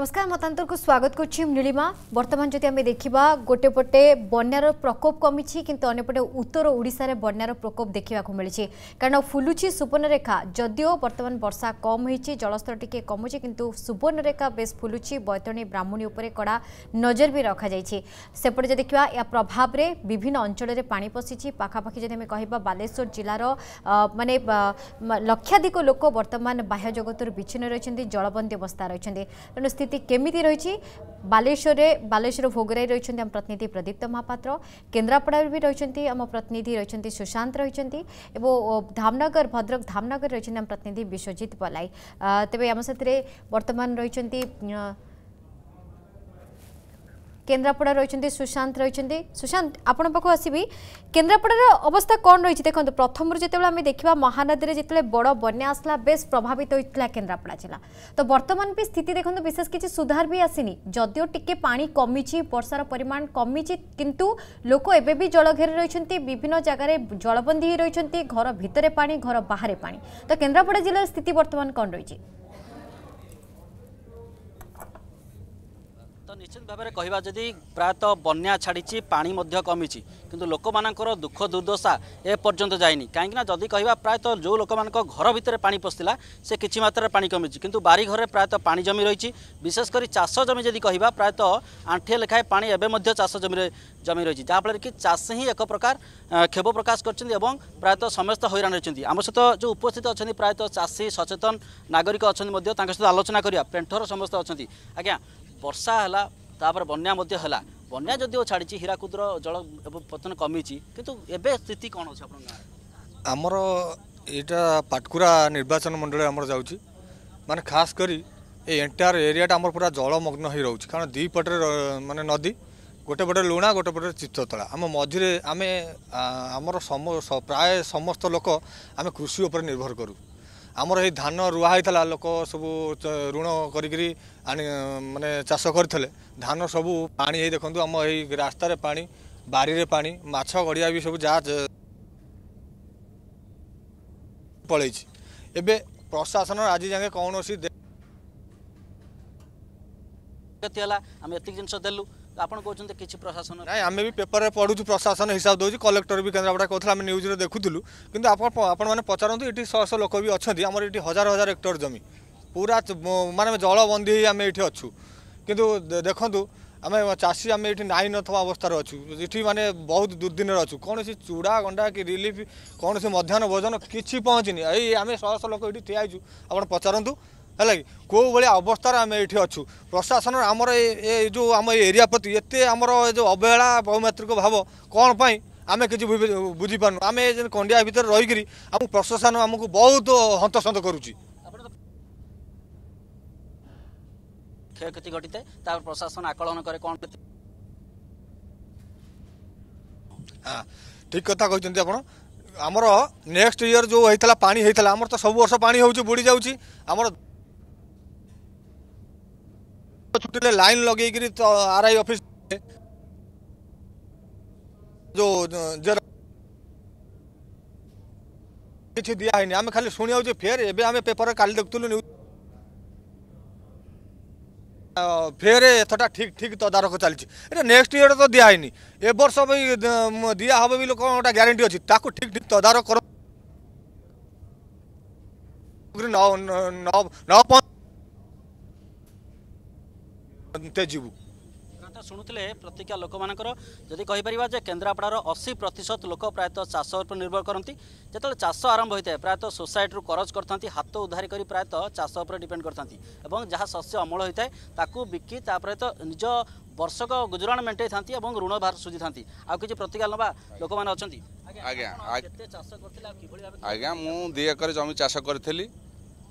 নমস্কার মতান্তরক স্বাগত করছি নীলিমা বর্তমান যদি আমি দেখিবা গোটে পটে বন্যার প্রকোপ কমিছি কিন্তু অন্যপটে উত্তর ওড়িশার বন্যার প্রকোপ দেখা মিছে কারণ ফুলুছি সুবর্ণরেখা যদিও বর্তমান বর্ষা কম হয়েছে জলস্তর টিকে কমুছে কিন্তু সুবর্ণরেখা বেশ ফুলুছি বৈতরণী ব্রাহ্মণী উপরে কড়া নজর বি রখাযাই সেপটে যদি দেখা এর প্রভাবে বিভিন্ন অঞ্চলের পা পশিছি পাখাপাখি যদি আমি কহবা বালেশ্বর জেলার মানে লক্ষাধিক লোক বর্তমান বাহ্য জগতর বিচ্ছিন্ন রয়েছেন জলবন্দী অবস্থা রয়েছেন তেমন স্থিতি পরিস্থিতি কেমিতি রয়েছে বালেশ্বরে বালেশ্বর ভোগরাই রয়েছেন আমার প্রতিনিধি প্রদীপ্ত মহাপাত্র কেন্দ্রাপড়ার বি রয়েছেন আমার প্রতিনিধি রয়েছেন সুশান্ত রয়েছেন এবং ধামনগর ভদ্রক ধামনগর রয়েছেন আমার প্রতিনিধি বিশ্বজিৎ বলাই তবে আমার সাথে বর্তমান রয়েছেন কেন্দ্রাপড়া রয়েছেন সুশান্ত রয়েছেন সুশান্ত আপনার পাখ আসবি কেন্দ্রাপড়ার অবস্থা কম রয়েছে দেখুন প্রথম যেত আমি দেখা মহানদী যেত বড় বন্যা আসলা বেশ প্রভাবিত হয়েছিল কেন্দ্রাপড়া জেলা তো বর্তমান বি স্থিতি দেখুন বিশেষ কিছু সুধার বি আসিনি যদিও টিকে পা কমিছি বর্ষার পরিমাণ কমিছি কিন্তু লোক এবে বি জল ঘেরে রয়েছেন বিভিন্ন জায়গায় জলবন্দী হয়ে রয়েছেন ঘর ভিতরে পা ঘর বাহারে পা তো কেন্দ্রাপড়া জেলার স্থিতি বর্তমান কম রয়েছে ନିଶ୍ଚିତ ଭାବରେ କହିବା ଯଦି ପ୍ରାୟତଃ ବନ୍ୟା ଛାଡ଼ିଛି ପାଣି ମଧ୍ୟ କମିଛି କିନ୍ତୁ ଲୋକମାନଙ୍କର ଦୁଃଖ ଦୁର୍ଦ୍ଦଶା ଏପର୍ଯ୍ୟନ୍ତ ଯାଇନି କାହିଁକିନା ଯଦି କହିବା ପ୍ରାୟତଃ ଯେଉଁ ଲୋକମାନଙ୍କ ଘର ଭିତରେ ପାଣି ପଶିଲା ସେ କିଛି ମାତ୍ରାରେ ପାଣି କମିଛି କିନ୍ତୁ ବାରିଘରେ ପ୍ରାୟତଃ ପାଣି ଜମି ରହିଛି ବିଶେଷ କରି ଚାଷ ଜମି ଯଦି କହିବା ପ୍ରାୟତଃ ଆଣ୍ଠିଏ ଲେଖାଏଁ ପାଣି ଏବେ ମଧ୍ୟ ଚାଷ ଜମିରେ ଜମି ରହିଛି ଯାହାଫଳରେ କି ଚାଷୀ ହିଁ ଏକ ପ୍ରକାର କ୍ଷୋଭ ପ୍ରକାଶ କରିଛନ୍ତି ଏବଂ ପ୍ରାୟତଃ ସମସ୍ତେ ହଇରାଣ ରହିଛନ୍ତି ଆମ ସହିତ ଯେଉଁ ଉପସ୍ଥିତ ଅଛନ୍ତି ପ୍ରାୟତଃ ଚାଷୀ ସଚେତନ ନାଗରିକ ଅଛନ୍ତି ମଧ୍ୟ ତାଙ୍କ ସହିତ ଆଲୋଚନା କରିବା ପେଣ୍ଠର ସମସ୍ତେ ଅଛନ୍ତି ଆଜ୍ଞା ବର୍ଷା ହେଲା ତାପରେ ବନ୍ୟା ମଧ୍ୟ ହେଲା ବନ୍ୟା ଯଦିଓ ଛାଡ଼ିଛି ହୀରାକୁଦର ଜଳ ଏବଂ ପତନ କମିଛି କିନ୍ତୁ ଏବେ ସ୍ଥିତି କ'ଣ ଅଛି ଆପଣଙ୍କ ଆମର ଏଇଟା ପାଟକୁରା ନିର୍ବାଚନ ମଣ୍ଡଳୀ ଆମର ଯାଉଛି ମାନେ ଖାସ କରି ଏ ଏଣ୍ଟାୟର ଏରିଆଟା ଆମର ପୁରା ଜଳମଗ୍ନ ହୋଇ ରହୁଛି କାରଣ ଦୁଇପଟରେ ମାନେ ନଦୀ ଗୋଟେ ପଟେ ଲୁଣା ଗୋଟେ ପଟେ ଚିତ୍ରତଳା ଆମ ମଝିରେ ଆମେ ଆମର ପ୍ରାୟ ସମସ୍ତ ଲୋକ ଆମେ କୃଷି ଉପରେ ନିର୍ଭର କରୁ ଆମର ଏଇ ଧାନ ରୁଆ ହେଇଥିଲା ଲୋକ ସବୁ ଋଣ କରିକିରି ଆଣି ମାନେ ଚାଷ କରିଥିଲେ ଧାନ ସବୁ ପାଣି ହେଇ ଦେଖନ୍ତୁ ଆମ ଏଇ ରାସ୍ତାରେ ପାଣି ବାରିରେ ପାଣି ମାଛ ଗଡ଼ିଆ ବି ସବୁ ଯାହା ପଳେଇଛି ଏବେ ପ୍ରଶାସନ ଆଜି ଯାଏଁ କୌଣସି ହେଲା ଆମେ ଏତିକି ଜିନିଷ ଦେଲୁ ଆପଣ କହୁଛନ୍ତି କିଛି ପ୍ରଶାସନ ନାଇଁ ଆମେ ବି ପେପରରେ ପଢ଼ୁଛୁ ପ୍ରଶାସନ ହିସାବ ଦେଉଛି କଲେକ୍ଟର ବି କେନ୍ଦ୍ରାପଡ଼ା କହୁଥିଲା ଆମେ ନ୍ୟୁଜ୍ରେ ଦେଖୁଥିଲୁ କିନ୍ତୁ ଆପଣ ଆପଣମାନେ ପଚାରନ୍ତୁ ଏଠି ଶହ ଶହ ଲୋକ ବି ଅଛନ୍ତି ଆମର ଏଠି ହଜାର ହଜାର ହେକ୍ଟର ଜମି ପୁରା ମାନେ ଜଳବନ୍ଦୀ ହେଇ ଆମେ ଏଠି ଅଛୁ କିନ୍ତୁ ଦେଖନ୍ତୁ ଆମେ ଚାଷୀ ଆମେ ଏଠି ନାଇଁ ନଥିବା ଅବସ୍ଥାରେ ଅଛୁ ଏଠି ମାନେ ବହୁତ ଦୁର୍ଦିନରେ ଅଛୁ କୌଣସି ଚୁଡ଼ା ଗଣ୍ଡା କି ରିଲିଫ୍ କୌଣସି ମଧ୍ୟାହ୍ନ ଭୋଜନ କିଛି ପହଞ୍ଚିନି ଏଇ ଆମେ ଶହ ଶହ ଲୋକ ଏଠି ଠିଆ ହେଇଛୁ ଆପଣ ପଚାରନ୍ତୁ ହେଲା କି କେଉଁ ଭଳିଆ ଅବସ୍ଥାରେ ଆମେ ଏଠି ଅଛୁ ପ୍ରଶାସନ ଆମର ଏ ଯେଉଁ ଆମ ଏରିଆ ପ୍ରତି ଏତେ ଆମର ଏ ଯେଉଁ ଅବହେଳା ବହୁମାତ୍ରିକ ଭାବ କ'ଣ ପାଇଁ ଆମେ କିଛି ବୁଝିପାରୁନୁ ଆମେ ଏ କଣ୍ଡିଆ ଭିତରେ ରହିକରି ଆମ ପ୍ରଶାସନ ଆମକୁ ବହୁତ ହନ୍ତସନ୍ତ କରୁଛି କ୍ଷୟକ୍ଷତି ଘଟିଥାଏ ତାପରେ ପ୍ରଶାସନ ଆକଳନ କରେ କ'ଣ ଠିକ କଥା କହିଛନ୍ତି ଆପଣ ଆମର ନେକ୍ସଟ ଇୟର ଯେଉଁ ହେଇଥିଲା ପାଣି ହେଇଥିଲା ଆମର ତ ସବୁ ବର୍ଷ ପାଣି ହେଉଛି ବୁଡ଼ି ଯାଉଛି ଆମର ଛୁଟିଲେ ଲାଇନ୍ ଲଗେଇକିରି ଆର୍ ଆଇ ଅଫିସ୍ ଯୋଉ କିଛି ଦିଆ ହେଇନି ଆମେ ଖାଲି ଶୁଣିଯାଉଛେ ଫେର୍ ଏବେ ଆମେ ପେପରରେ କାଲି ଦେଖୁଥିଲୁ ନ୍ୟୁଜ୍ ଫେର୍ ଏଥରଟା ଠିକ୍ ଠିକ୍ ତଦାରଖ ଚାଲିଛି ଏଇଟା ନେକ୍ସଟ ଇୟର୍ ତ ଦିଆ ହେଇନି ଏ ବର୍ଷ ବି ଦିଆ ହେବ ବୋଲି କ'ଣ ଗୋଟେ ଗ୍ୟାରେଣ୍ଟି ଅଛି ତାକୁ ଠିକ୍ ଠିକ୍ ତଦାରଖ କର ନଅ ନଅ ନଅ ଯିବୁ କଥା ଶୁଣୁଥିଲେ ପ୍ରତିକା ଲୋକମାନଙ୍କର ଯଦି କହିପାରିବା ଯେ କେନ୍ଦ୍ରାପଡ଼ାର ଅଶୀ ପ୍ରତିଶତ ଲୋକ ପ୍ରାୟତଃ ଚାଷ ଉପରେ ନିର୍ଭର କରନ୍ତି ଯେତେବେଳେ ଚାଷ ଆରମ୍ଭ ହୋଇଥାଏ ପ୍ରାୟତଃ ସୋସାଇଟିରୁ କରଜ କରିଥାନ୍ତି ହାତ ଉଧାରି କରି ପ୍ରାୟତଃ ଚାଷ ଉପରେ ଡିପେଣ୍ଡ କରିଥାନ୍ତି ଏବଂ ଯାହା ଶସ୍ୟ ଅମଳ ହୋଇଥାଏ ତାକୁ ବିକି ତାପରେ ତ ନିଜ ବର୍ଷକ ଗୁଜୁରାଣ ମେଣ୍ଟାଇଥାନ୍ତି ଏବଂ ଋଣ ଭାର ସୁଝିଥାନ୍ତି ଆଉ କିଛି ପ୍ରତିକା ନେବା ଲୋକମାନେ ଅଛନ୍ତି ଆଜ୍ଞା ଆଜ୍ଞା ମୁଁ ଦୁଇ ଏକର ଜମି ଚାଷ କରିଥିଲି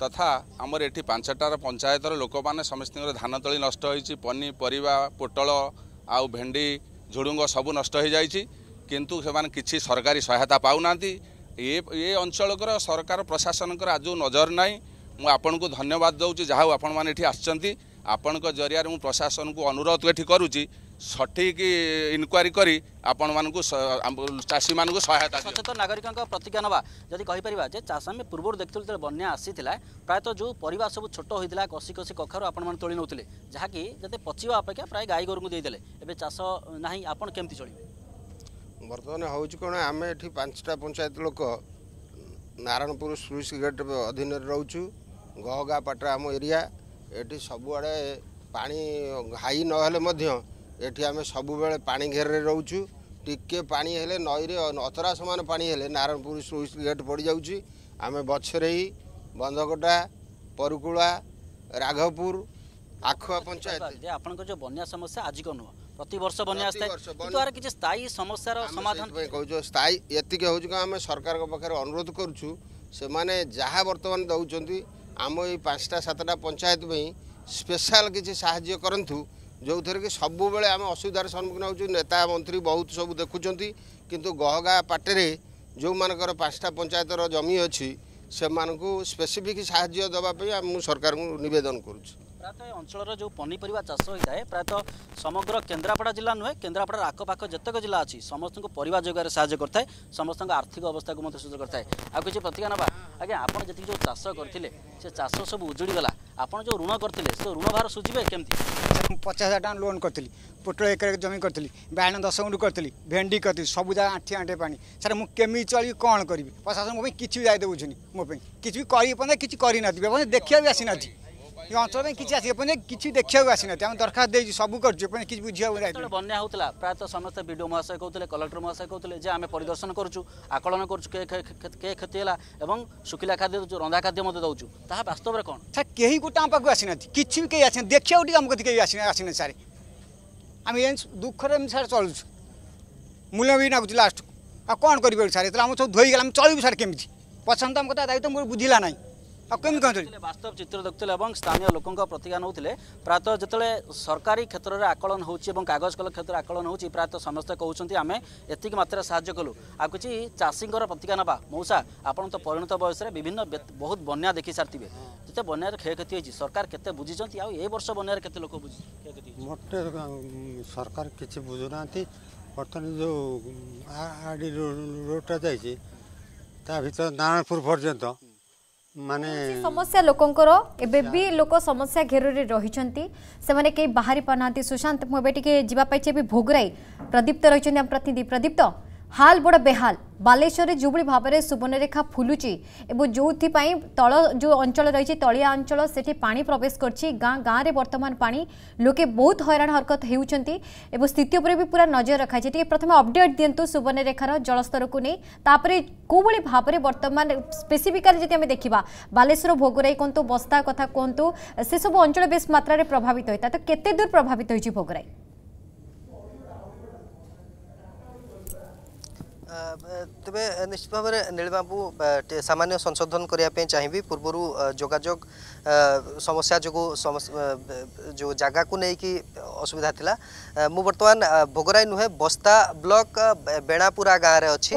ତଥା ଆମର ଏଠି ପାଞ୍ଚଟାର ପଞ୍ଚାୟତର ଲୋକମାନେ ସମସ୍ତଙ୍କର ଧାନତଳି ନଷ୍ଟ ହୋଇଛି ପନିପରିବା ପୋଟଳ ଆଉ ଭେଣ୍ଡି ଝୁଡ଼ୁଙ୍ଗ ସବୁ ନଷ୍ଟ ହୋଇଯାଇଛି କିନ୍ତୁ ସେମାନେ କିଛି ସରକାରୀ ସହାୟତା ପାଉନାହାନ୍ତି ଏ ଏ ଅଞ୍ଚଳକର ସରକାର ପ୍ରଶାସନଙ୍କର ଆଜି ନଜର ନାହିଁ ମୁଁ ଆପଣଙ୍କୁ ଧନ୍ୟବାଦ ଦେଉଛି ଯାହା ହଉ ଆପଣମାନେ ଏଠି ଆସିଛନ୍ତି ଆପଣଙ୍କ ଜରିଆରେ ମୁଁ ପ୍ରଶାସନକୁ ଅନୁରୋଧ ଏଠି କରୁଛି ସଠିକ ଇନକ୍ୱାରି କରି ଆପଣମାନଙ୍କୁ ଚାଷୀମାନଙ୍କୁ ସହାୟତା ସଚେତନ ନାଗରିକଙ୍କ ପ୍ରତିଜ୍ଞା ନେବା ଯଦି କହିପାରିବା ଯେ ଚାଷ ଆମେ ପୂର୍ବରୁ ଦେଖିଥିଲୁ ଯେତେବେଳେ ବନ୍ୟା ଆସିଥିଲା ପ୍ରାୟତଃ ଯେଉଁ ପରିବା ସବୁ ଛୋଟ ହୋଇଥିଲା କଷି କଷି କଖାରୁ ଆପଣମାନେ ତୋଳି ନେଉଥିଲେ ଯାହାକି ଯେତେ ପଚିବା ଅପେକ୍ଷା ପ୍ରାୟ ଗାଈ ଗୋରୁଙ୍କୁ ଦେଇଦେଲେ ଏବେ ଚାଷ ନାହିଁ ଆପଣ କେମିତି ଚଳିବେ ବର୍ତ୍ତମାନ ହେଉଛି କ'ଣ ଆମେ ଏଠି ପାଞ୍ଚଟା ପଞ୍ଚାୟତ ଲୋକ ନାରାୟଣପୁର ସ୍ଲୁଇସ୍ ଗେଟ୍ ଅଧୀନରେ ରହୁଛୁ ଗହଗା ପାଟରା ଆମ ଏରିଆ ଏଠି ସବୁଆଡ଼େ ପାଣି ହାଇ ନହେଲେ ମଧ୍ୟ এটি আমি ଆମେ ସବୁବେଳେ ঘেরে ଘେରରେ ରହୁଛୁ ଟିକେ হলে নইরে অতরা সমান ସମାନ হলে নারায়ণপুর সুইচ গেট পড়ে যাচ্ছি আমি বছরেই বন্ধকটা পরকুড়া রাঘবপুর আখুয়া পঞ্চায়েত আপনার যে বন্যা সমস্যা আজক নুহ প্রতবর্ষ বন্যা আসে কিছু স্থায়ী সমস্যার সমাধান কৌছ স্থায়ী এতিক হচ্ছে আমি সরকার পাখে অনুরোধ করছু সে যা বর্তমান দৌঁচ আম এই পাঁচটা সাতটা পঞ্চায়েত স্পেশাল কিছু সাহায্য করতু ଯେଉଁଥିରେ କି ସବୁବେଳେ ଆମେ ଅସୁବିଧାର ସମ୍ମୁଖୀନ ହେଉଛୁ ନେତା ମନ୍ତ୍ରୀ ବହୁତ ସବୁ ଦେଖୁଛନ୍ତି କିନ୍ତୁ ଗହଗା ପାଟିରେ ଯେଉଁମାନଙ୍କର ପାଞ୍ଚଟା ପଞ୍ଚାୟତର ଜମି ଅଛି ସେମାନଙ୍କୁ ସ୍ପେସିଫିକ୍ ସାହାଯ୍ୟ ଦେବା ପାଇଁ ମୁଁ ସରକାରଙ୍କୁ ନିବେଦନ କରୁଛି ପ୍ରାୟତଃ ଏ ଅଞ୍ଚଳର ଯେଉଁ ପନିପରିବା ଚାଷ ହୋଇଥାଏ ପ୍ରାୟତଃ ସମଗ୍ର କେନ୍ଦ୍ରାପଡ଼ା ଜିଲ୍ଲା ନୁହେଁ କେନ୍ଦ୍ରାପଡ଼ାର ଆଖପାଖ ଯେତେକ ଜିଲ୍ଲା ଅଛି ସମସ୍ତଙ୍କୁ ପରିବା ଯୋଗାଇବାରେ ସାହାଯ୍ୟ କରିଥାଏ ସମସ୍ତଙ୍କ ଆର୍ଥିକ ଅବସ୍ଥାକୁ ମଧ୍ୟ ସୁଦୃଢ଼ କରିଥାଏ ଆଉ କିଛି ପ୍ରତିଜ୍ଞା ନେବା ଆଜ୍ଞା ଆପଣ ଯେତିକି ଯେଉଁ ଚାଷ କରିଥିଲେ ସେ ଚାଷ ସବୁ ଉଜୁଡ଼ି ଗଲା ଆପଣ ଯେଉଁ ଋଣ କରିଥିଲେ ସେ ଋଣ ଭାର ସୁଝିବେ କେମିତି ପଚାଶ ହଜାର ଟଙ୍କା ଲୋନ୍ କରିଥିଲି ପୋଟଳ ଏକର ଜମି କରିଥିଲି ବାଇଣ ଦଶ ଗୁଣ୍ଠ କରିଥିଲି ଭେଣ୍ଡି କରିଥିଲି ସବୁ ଯାକ ଆଣ୍ଠି ଆଣ୍ଠି ପାଣି ସାର୍ ମୁଁ କେମିତି ଚଳିବି କ'ଣ କରିବି ପ୍ରଶାସନ ମୋ ପାଇଁ କିଛି ବି ଦାୟ ଦେଉଛନ୍ତି ମୋ ପାଇଁ କିଛି ବି କରିପାରୁନାହିଁ କିଛି କରିନାହାନ୍ତି ବ୍ୟବସାୟ ଦେଖିବାକୁ ବି ଆସିନାହାନ୍ତି ଏ ପାଇଁ କିଛି ଆସି ଏପର୍ଯ୍ୟନ୍ତ କିଛି ଦେଖିବାକୁ ଆସିନାହାନ୍ତି ଆମେ ଦରଖାସ୍ତ ଦେଇଛୁ ସବୁ କରିଛୁ ଏପର୍ଯ୍ୟନ୍ତ କିଛି ବୁଝିବାକୁ ନାହିଁ ବନ୍ୟା ହେଉଥିଲା ପ୍ରାୟତଃ ସମସ୍ତେ ବିଡ଼ିଓ ମହାଶୟ କହୁଥିଲେ କଲେକ୍ଟର ମହାଶୟ କହୁଥିଲେ ଯେ ଆମେ ପରିଦର୍ଶନ କରୁଛୁ ଆକଳନ କରୁଛୁ କେ କ୍ଷତି ହେଲା ଏବଂ ଶୁଖିଲା ଖାଦ୍ୟ ଦେଉଛୁ ରନ୍ଧା ଖାଦ୍ୟ ମଧ୍ୟ ଦେଉଛୁ ତାହା ବାସ୍ତବରେ କ'ଣ ସାର୍ କେହି ଗୋଟେ ଆମ ପାଖକୁ ଆସିନାହାନ୍ତି କିଛି ବି କେହି ଆସିନାହାନ୍ତି ଦେଖିବାକୁ ଟିକେ ଆମ କତି କେହି ଆସିନାହାନ୍ତି ସାର୍ ଆମେ ଏମିତି ଦୁଃଖରେ ଏମିତି ସାର୍ ଚଳୁଛୁ ମୂଲ୍ୟ ବି ନାଗୁଛୁ ଲାଷ୍ଟକୁ ଆଉ କ'ଣ କରିପାରିବୁ ସାର୍ ଏତେବେଳେ ଆମ ସବୁ ଧୋଇଗଲା ଆମେ ଚଳିବୁ ସାର୍ କେମିତି ପସନ୍ଦ ଆମ କଥା ଦାୟିତ୍ୱ ମୋର ବୁଝିଲା ନାହିଁ କେମିତି କ'ଣ ବାସ୍ତବ ଚିତ୍ର ଦେଖୁଥିଲେ ଏବଂ ସ୍ଥାନୀୟ ଲୋକଙ୍କ ପ୍ରତିଜ୍ଞା ନେଉଥିଲେ ପ୍ରାୟତଃ ଯେତେବେଳେ ସରକାରୀ କ୍ଷେତ୍ରରେ ଆକଳନ ହେଉଛି ଏବଂ କାଗଜ କଲ କ୍ଷେତ୍ରରେ ଆକଳନ ହେଉଛି ପ୍ରାୟତଃ ସମସ୍ତେ କହୁଛନ୍ତି ଆମେ ଏତିକି ମାତ୍ରାରେ ସାହାଯ୍ୟ କଲୁ ଆଉ କିଛି ଚାଷୀଙ୍କର ପ୍ରତିଜ୍ଞା ନେବା ମଉସା ଆପଣ ତ ପରିଣତ ବୟସରେ ବିଭିନ୍ନ ବହୁତ ବନ୍ୟା ଦେଖି ସାରିଥିବେ ଯେତେ ବନ୍ୟାରେ କ୍ଷୟକ୍ଷତି ହୋଇଛି ସରକାର କେତେ ବୁଝିଛନ୍ତି ଆଉ ଏ ବର୍ଷ ବନ୍ୟାରେ କେତେ ଲୋକ ବୁଝି ମୋଟେ ସରକାର କିଛି ବୁଝୁନାହାନ୍ତି ବର୍ତ୍ତମାନ ଯେଉଁ ଆର୍ ଡ଼ି ରୋଡ଼ଟା ଯାଇଛି ତା ଭିତରେ ନାରାୟଣପୁର ପର୍ଯ୍ୟନ୍ତ ମାନେ ସମସ୍ୟା ଲୋକଙ୍କର ଏବେ ବି ଲୋକ ସମସ୍ୟା ଘେରରେ ରହିଛନ୍ତି ସେମାନେ କେହି ବାହାରି ପାରୁନାହାନ୍ତି ସୁଶାନ୍ତ ମୁଁ ଏବେ ଟିକେ ଯିବା ପାଇଁ ଚାହିଁବି ଭୋଗରାଇ ପ୍ରଦୀପ୍ତ ରହିଛନ୍ତି ଆମ ପ୍ରତିନିଧି ପ୍ରଦୀପ୍ତ হাল বড় বেহাল বালেশ্বরে যেভাবে ভাবে সুবর্ণরেখা ফুলুচি এবং যেপা তল যে অঞ্চল রয়েছে তলিয়া অঞ্চল সেটি পা প্রবেশ করছে গাঁ গাঁরে বর্তমান পা লোকে বহু হইরাণ হরকত হেউছেন এবং স্থিতি উপরে বি পুরা নজর রখা হয়েছে টিকি প্রথমে অপডেট দিও সুবর্ণরেখার জলস্তরক নিয়ে তাপরে কোভাবে ভাবে বর্তমান স্পেসিফিকালি যদি আমি দেখা বালেশ্বর ভোগরাই কুহতু বস্তা কথা কুহতু সেসব অঞ্চল বেশ মাত্রায় প্রভাবিত হয়ে তা তো কেতে দূর প্রভাবিত হয়েছে ভোগরাই तबे निश्चित भाव नीलबाबू सामान्य संशोधन करने चाहिए पूर्वर जोजोग समस्या जो जो जगह को लेकिन असुविधा था मु बर्तमान भोगराई नुहे बस्ता ब्लक बेणापुरा गाँव में अच्छी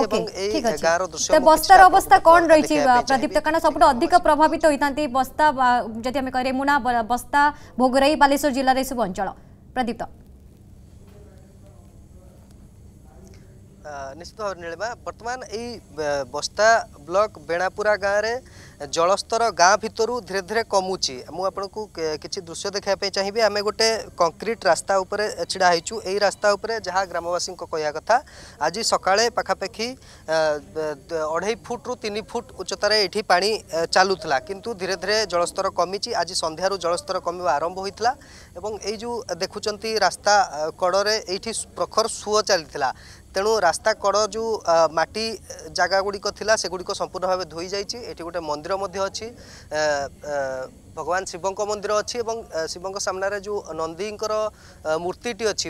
गाँव रस्तार कौन रही प्रदीप्त कारण सब अधिक प्रभावित होता बस्ता जी कह मुना बस्ता भोगराई बालेश्वर जिले सब अंचल प्रदीप्त ନିଶ୍ଚିତ ଭାବରେ ନୀଳିମା ବର୍ତ୍ତମାନ ଏଇ ବସ୍ତା ବ୍ଲକ ବେଣାପୁରା ଗାଁରେ ଜଳସ୍ତର ଗାଁ ଭିତରୁ ଧୀରେ ଧୀରେ କମୁଛି ମୁଁ ଆପଣଙ୍କୁ କିଛି ଦୃଶ୍ୟ ଦେଖାଇବା ପାଇଁ ଚାହିଁବି ଆମେ ଗୋଟେ କଂକ୍ରିଟ୍ ରାସ୍ତା ଉପରେ ଛିଡ଼ା ହେଇଛୁ ଏଇ ରାସ୍ତା ଉପରେ ଯାହା ଗ୍ରାମବାସୀଙ୍କ କହିବା କଥା ଆଜି ସକାଳେ ପାଖାପାଖି ଅଢ଼େଇ ଫୁଟରୁ ତିନି ଫୁଟ ଉଚ୍ଚତାରେ ଏଠି ପାଣି ଚାଲୁଥିଲା କିନ୍ତୁ ଧୀରେ ଧୀରେ ଜଳସ୍ତର କମିଛି ଆଜି ସନ୍ଧ୍ୟାରୁ ଜଳସ୍ତର କମିବା ଆରମ୍ଭ ହୋଇଥିଲା ଏବଂ ଏଇ ଯେଉଁ ଦେଖୁଛନ୍ତି ରାସ୍ତା କଡ଼ରେ ଏଇଠି ପ୍ରଖର ସୁଅ ଚାଲିଥିଲା তেমন রাস্তা কড় যে মাটি জায়গাগুলি সেগুলি সেগুড়ি সম্পূর্ণ ভাবে ধোই যাই এটি গোটে মন্দির মধ্যে অছি ভগবান শিব মন্দির অছি শিব সামনে যে নন্দীঙ্কর মূর্তিটি অছি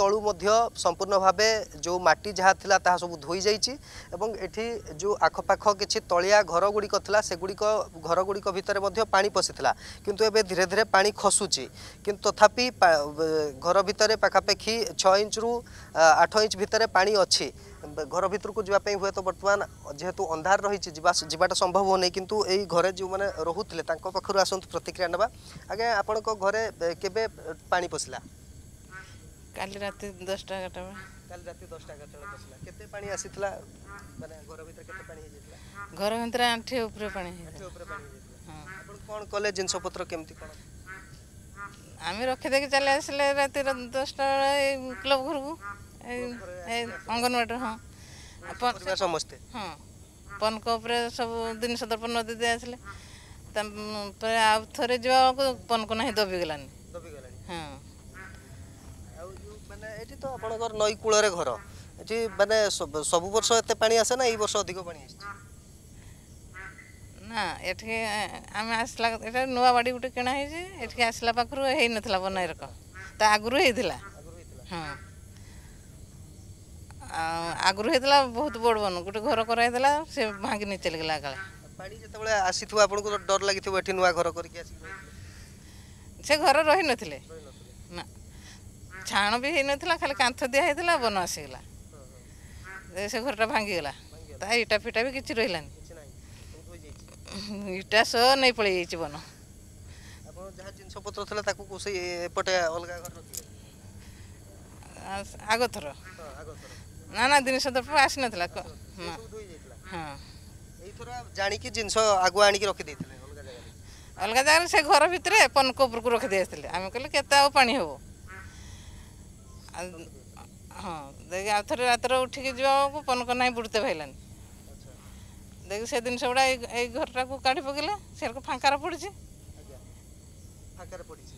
তলু মধ্য সম্পূর্ণ ভাবে যে মাটি যা লা তা সব ধুই যাই এবং এটি যে আখপাখ কিছু তলিয়া ঘরগুড়ি লা সেগুড়ি ঘরগুড়ি ভিতরে মধ্য পশি পশিলা কিন্তু এবার ধীরে ধীরে পানি খসুচি কিন্তু তথাপি ঘর ভিতরে পাখাপাখি ছ ইঞ্চ রু আট ইঞ্চ ভিতরে পানি অ ঘর ভিতরক যা হুয়েত বর্তমান যেহেতু অন্ধার রয়েছে যাটা সম্ভব হোনি কিন্তু এই ঘরে যে রুলে তাঁর পাখু আসুন প্রতিক্রিয়া নেওয়া আজ্ঞা আপনার ঘরে কেবে পানি পশিলা কালি রাতে দশটা এগারোটা কালি রাতে দশটা এগারোটা পশিলা কেতে পানি আসিলা মানে ঘর ভিতরে কেতে পানি হয়েছিল ঘর ভিতরে আঁঠি উপরে পানি আঁঠি উপরে পানি হয়েছিল ଆପଣ କ'ଣ କଲେ ଜିନିଷପତ୍ର କେମିତି କ'ଣ ଆମେ ରଖିଦେଇକି ଚାଲି ଆସିଲେ ରାତିର ଦଶଟା ବେଳେ କ୍ଲବ୍ ଘରକୁ ଅଙ୍ଗନବାଡ଼ିରେ ହଁ ସମସ୍ତେ ହଁ ପନକ ଉପରେ ସବୁ ଜିନିଷ ଦ୍ରବ ନଦୀ ଦିଆଥିଲେ ତାପରେ ଆଉ ଥରେ ଯିବା ବେଳକୁ ପନକ ନାହିଁ ଦବିଗଲାନି ଆସେ ନା ଏଇ ବର୍ଷ ଅଧିକ ପାଣି ନା ଏଠି ଆମେ ନୂଆ ବାଡ଼ି ଗୋଟେ କିଣା ହେଇଛି ଏଠିକି ଆସିଲା ପାଖରୁ ହେଇନଥିଲା ବନାଇରକ ଆଗରୁ ହେଇଥିଲା ଆଗରୁ ହେଇଥିଲା ବହୁତ ବଡ଼ ବନ ଗୋଟେ ଘର କରାହେଇଥିଲା ସେ ଭାଙ୍ଗି ନେଇ ଚାଲିଗଲା କାଳେ ପାଣି ଯେତେବେଳେ ଆସିଥିବ ଆପଣଙ୍କୁ ଡର ଲାଗିଥିବ ଏଠି ନୂଆ ଘର କରିକି ଆସି ସେ ଘର ରହିନଥିଲେ ନା ଛାଣ ବି ହେଇନଥିଲା ଖାଲି କାନ୍ଥ ଦିଆ ହେଇଥିଲା ବନ ଆସିଗଲା ସେ ଘରଟା ଭାଙ୍ଗିଗଲା ତା ଇଟା ଫିଟା ବି କିଛି ରହିଲାନି ଇଟା ସହ ନେଇ ପଳେଇ ଯାଇଛି ବନ ଯାହା ଜିନିଷପତ୍ର ଥିଲା ତାକୁ ଏପଟେ ଅଲଗା ଘର ଆଗ ଥର નાના દિને સંતોફાશ નતલા કો હા એ થોડા જાણી કે જિનસો આગવાણી કે રાખી દેતલે ઓલગા જગ્યાલે ઓલગા જગ્યાન સે ઘર ભીતરે પનકો ઉપર કો રાખી દેતલે અમે કલે કે તા પાણી હવ આ દેખ આથરે રાતરે ઉઠી કે જો પનકો નઈ બુડતે ભઈલાન દેખ સે દિન સબડે એક ઘર રા કો કાઢ પકલે શેર કો ફાંકરા પડજી ફાંકરા પડજી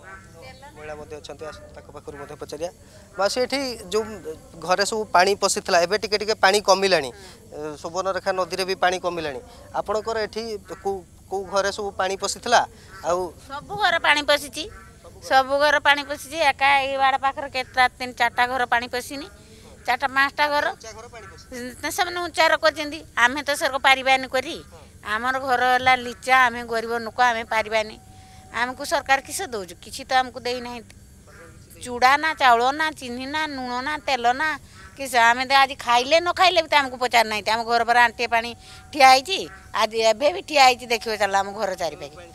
ମହିଳା ମଧ୍ୟ ଅଛନ୍ତି ଆସନ୍ତୁ ତାଙ୍କ ପାଖରୁ ମଧ୍ୟ ପଚାରିବା ବାସ୍ ଏଠି ଯେଉଁ ଘରେ ସବୁ ପାଣି ପଶିଥିଲା ଏବେ ଟିକେ ଟିକେ ପାଣି କମିଲାଣି ସୁବର୍ଣ୍ଣରେଖା ନଦୀରେ ବି ପାଣି କମିଲାଣି ଆପଣଙ୍କର ଏଠି କେଉଁ କେଉଁ ଘରେ ସବୁ ପାଣି ପଶିଥିଲା ଆଉ ସବୁ ଘର ପାଣି ପଶିଛି ସବୁ ଘର ପାଣି ପଶିଛି ଏକା ଏଇ ବାଡ଼ ପାଖରେ କେତେଟା ତିନି ଚାରିଟା ଘର ପାଣି ପଶିନି ଚାରିଟା ପାଞ୍ଚଟା ଘର ସେମାନେ ଉଚ୍ଚାର କରିଛନ୍ତି ଆମେ ତ ସେରକ ପାରିବାନି କରି ଆମର ଘର ହେଲା ଲିଚା ଆମେ ଗରିବ ଲୋକ ଆମେ ପାରିବାନି आमको सरकार किस दौ कि तो आमको देना चूड़ा ना चाउल ना चिन्ह ना लुण ना तेल ना किस आम तो आज खाइले न खाइले भी तो आमको पचार ना तो आम घर पर आंटे पा ठिया आज एवं भी ठिया देखिए चल आम घर चारिपाखे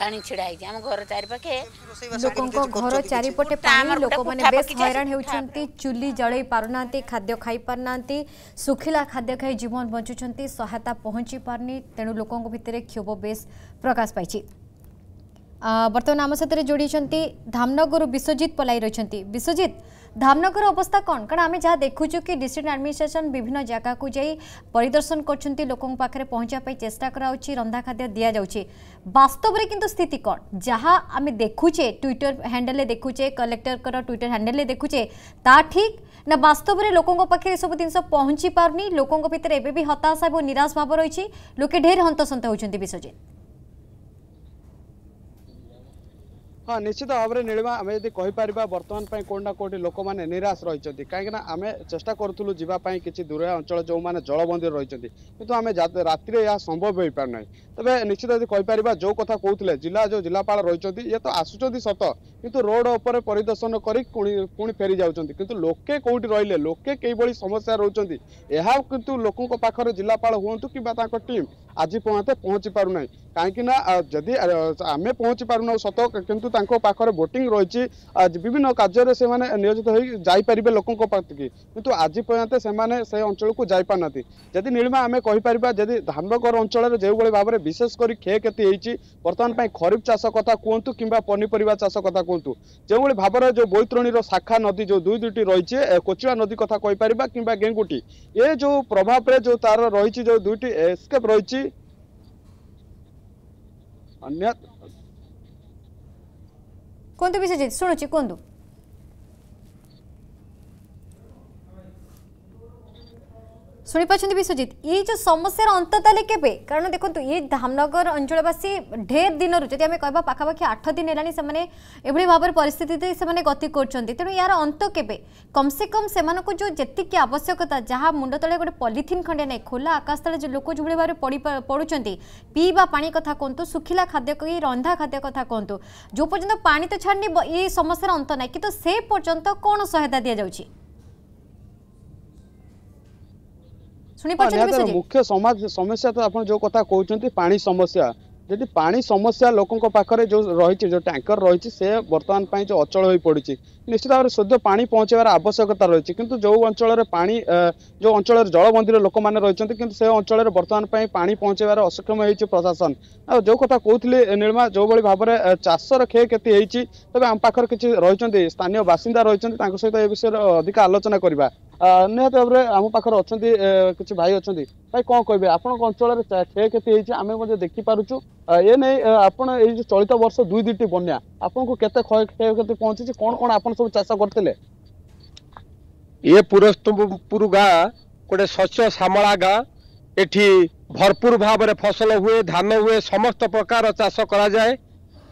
पानी छिड़ा चूली जल पार ना खाद्य खाई पार ना शुखिला खाद्य खाई जीवन बचुच्च सहायता पहुंची पार नहीं तेणु लोकों क्षोभ बेस प्रकाश पाई ବର୍ତ୍ତମାନ ଆମ ସାଥିରେ ଯୋଡ଼ି ଅଛନ୍ତି ଧାମନଗରରୁ ବିଶ୍ୱଜିତ ପଲାଇ ରହିଛନ୍ତି ବିଶ୍ୱଜିତ ଧାମନଗର ଅବସ୍ଥା କ'ଣ କାରଣ ଆମେ ଯାହା ଦେଖୁଛୁ କି ଡିଷ୍ଟ୍ରିକ୍ଟ ଆଡମିନିଷ୍ଟ୍ରେସନ ବିଭିନ୍ନ ଜାଗାକୁ ଯାଇ ପରିଦର୍ଶନ କରୁଛନ୍ତି ଲୋକଙ୍କ ପାଖରେ ପହଞ୍ଚିବା ପାଇଁ ଚେଷ୍ଟା କରାଯାଉଛି ରନ୍ଧା ଖାଦ୍ୟ ଦିଆଯାଉଛି ବାସ୍ତବରେ କିନ୍ତୁ ସ୍ଥିତି କ'ଣ ଯାହା ଆମେ ଦେଖୁଛେ ଟ୍ୱିଟର ହ୍ୟାଣ୍ଡେଲରେ ଦେଖୁଛେ କଲେକ୍ଟରଙ୍କର ଟ୍ୱିଟର ହ୍ୟାଣ୍ଡେଲରେ ଦେଖୁଛେ ତା ଠିକ୍ ନା ବାସ୍ତବରେ ଲୋକଙ୍କ ପାଖରେ ଏସବୁ ଜିନିଷ ପହଞ୍ଚି ପାରୁନି ଲୋକଙ୍କ ଭିତରେ ଏବେ ବି ହତାଶା ଏବଂ ନିରାଶ ଭାବ ରହିଛି ଲୋକେ ଢେର ହନ୍ତସନ୍ତ ହେଉଛନ୍ତି ବିଶ୍ୱଜିତ ହଁ ନିଶ୍ଚିତ ଭାବରେ ନୀଳିମା ଆମେ ଯଦି କହିପାରିବା ବର୍ତ୍ତମାନ ପାଇଁ କେଉଁଠି ନା କେଉଁଠି ଲୋକମାନେ ନିରାଶ ରହିଛନ୍ତି କାହିଁକିନା ଆମେ ଚେଷ୍ଟା କରୁଥିଲୁ ଯିବା ପାଇଁ କିଛି ଦୂରିଆ ଅଞ୍ଚଳ ଯେଉଁମାନେ ଜଳବନ୍ଦୀ ରହିଛନ୍ତି କିନ୍ତୁ ଆମେ ରାତିରେ ଏହା ସମ୍ଭବ ହୋଇପାରୁନାହିଁ ତେବେ ନିଶ୍ଚିତ ଯଦି କହିପାରିବା ଯେଉଁ କଥା କହୁଥିଲେ ଜିଲ୍ଲା ଯେଉଁ ଜିଲ୍ଲାପାଳ ରହିଛନ୍ତି ଇଏ ତ ଆସୁଛନ୍ତି ସତ কিন্তু ରୋଡ୍ ଉପରେ ପରିଦର୍ଶନ କରି ପୁଣି ଫେରି ଯାଉଛନ୍ତି କିନ୍ତୁ ଲୋକେ କେଉଁଠି ରହିଲେ ଲୋକେ କେଉଁଭଳି ସମସ୍ୟା ରହୁଛନ୍ତି ଏହା କିନ୍ତୁ ଲୋକଙ୍କ ପାଖରେ ଜିଲ୍ଲାପାଳ ହୁଅନ୍ତୁ କିମ୍ବା ତାଙ୍କ ଟିମ୍ ଆଜି ପର୍ଯ୍ୟନ୍ତ ପହଞ୍ଚି ପାରୁନାହିଁ କାହିଁକିନା ଯଦି ଆମେ ପହଞ୍ଚି ପାରୁନାହୁଁ ସତ କିନ୍ତୁ ତାଙ୍କ ପାଖରେ ଭୋଟିଂ ରହିଛି ବିଭିନ୍ନ କାର୍ଯ୍ୟରେ ସେମାନେ ନିୟୋଜିତ ହୋଇ ଯାଇପାରିବେ ଲୋକଙ୍କ ପାଖକୁ କିନ୍ତୁ ଆଜି ପର୍ଯ୍ୟନ୍ତ ସେମାନେ ସେ ଅଞ୍ଚଳକୁ ଯାଇପାରୁନାହାନ୍ତି ଯଦି ନୀଳିମା ଆମେ କହିପାରିବା ଯଦି ଧାମନଗର ଅଞ୍ଚଳରେ ଯେଉଁଭଳି ଭାବରେ ବିଶେଷ କରି କ୍ଷୟକ୍ଷତି ହେଇଛି ବର୍ତ୍ତମାନ ପାଇଁ ଖରିଫ ଚାଷ କଥା କୁହନ୍ତୁ କିମ୍ବା ପନିପରିବା ଚାଷ କଥା କୁହନ୍ତୁ ଯେଉଁଭଳି ଭାବରେ ଯେଉଁ ବୈତରଣୀର ଶାଖା ନଦୀ ଯେଉଁ ଦୁଇ ଦୁଇଟି ରହିଛି କୋଚିଳା ନଦୀ କଥା କହିପାରିବା କିମ୍ବା ଗେଙ୍ଗୁଟି ଏ ଯେଉଁ ପ୍ରଭାବରେ ଯେଉଁ ତାର ରହିଛି ଯେଉଁ ଦୁଇଟି ଏସ୍କେପ୍ ରହିଛି ଅନ୍ୟ କୁହନ୍ତୁ ବିଶ୍ୱଜିତ ଶୁଣୁଛି କୁହନ୍ତୁ শুনেপাচ্ছেন বিশ্বজিৎ এই যে সমস্যার অন্ত তাহলে কেবে কারণ দেখুন এই ধামনগর অঞ্চলবাসী ঢের দিন যদি আমি কহবা পাখাপাখি আঠ দিন হল সে এভাবে ভাবে পরিস্থিতি সে গতি করছেন তেমন ইয়ার অন্ত কেবে কমসে কম সে যেতে আবশ্যকতা যা মুন্ড তলে গোটে পলিথিন খন্ডে নাই খোলা আকাশ তলে যে লোক যেভাবে ভাবে পড়ুচ্ছেন পিবা পা কথা কুহতু শুখিলা খাদ্য কি রন্ধা খাদ্য কথা কুহতু যে পর্যন্ত পা তো ছাড়নি এই সমস্যার অন্ত নাই কিন্তু সে পর্যন্ত কোণ সহায়তা দিয়ে যাচ্ছে ମୁଖ୍ୟ ସମସ୍ୟା ତ ଆପଣ ଯୋଉ କଥା କହୁଛନ୍ତି ପାଣି ସମସ୍ୟା ଯଦି ପାଣି ସମସ୍ୟା ଲୋକଙ୍କ ପାଖରେ ଯୋଉ ରହିଛି ଯୋଉ ଟ୍ୟାଙ୍କର ରହିଛି ସେ ବର୍ତ୍ତମାନ ପାଇଁ ଯୋଉ ଅଚଳ ହୋଇ ପଡିଛି ନିଶ୍ଚିତ ଭାବରେ ଶୁଦ୍ଧ ପାଣି ପହଞ୍ଚାଇବାର ଆବଶ୍ୟକତା ରହିଛି କିନ୍ତୁ ଯୋଉ ଅଞ୍ଚଳରେ ପାଣି ଯୋଉ ଅଞ୍ଚଳରେ ଜଳବନ୍ଦୀର ଲୋକମାନେ ରହିଛନ୍ତି କିନ୍ତୁ ସେ ଅଞ୍ଚଳରେ ବର୍ତ୍ତମାନ ପାଇଁ ପାଣି ପହଞ୍ଚାଇବାର ଅସକ୍ଷମ ହେଇଛି ପ୍ରଶାସନ ଆଉ ଯୋଉ କଥା କହୁଥିଲି ନିର୍ମା ଯୋଉଭଳି ଭାବରେ ଚାଷର କ୍ଷୟକ୍ଷତି ହେଇଛି ତେବେ ଆମ ପାଖରେ କିଛି ରହିଛନ୍ତି ସ୍ଥାନୀୟ ବାସିନ୍ଦା ରହିଛନ୍ତି ତାଙ୍କ ସହିତ ଏ ବିଷୟରେ ଅଧିକା ଆଲୋଚନା କରିବା ନିହାତି ଭାବରେ ଆମ ପାଖରେ ଅଛନ୍ତି କିଛି ଭାଇ ଅଛନ୍ତି ଭାଇ କ'ଣ କହିବେ ଆପଣଙ୍କ ଅଞ୍ଚଳରେ କ୍ଷୟକ୍ଷତି ହେଇଛି ଆମେ ମଧ୍ୟ ଦେଖିପାରୁଛୁ ଏ ନେଇ ଆପଣ ଏଇ ଯେଉଁ ଚଳିତ ବର୍ଷ ଦୁଇ ଦୁଇଟି ବନ୍ୟା ଆପଣଙ୍କୁ କେତେ କ୍ଷୟକ୍ଷତି ପହଞ୍ଚିଛି କ'ଣ କ'ଣ ଆପଣ ସବୁ ଚାଷ କରିଥିଲେ ଏ ପୁରସ୍ତପୁର ଗାଁ ଗୋଟେ ଶସ୍ୟ ଶ୍ୟାମଳା ଗାଁ ଏଠି ଭରପୁର ଭାବରେ ଫସଲ ହୁଏ ଧାନ ହୁଏ ସମସ୍ତ ପ୍ରକାର ଚାଷ କରାଯାଏ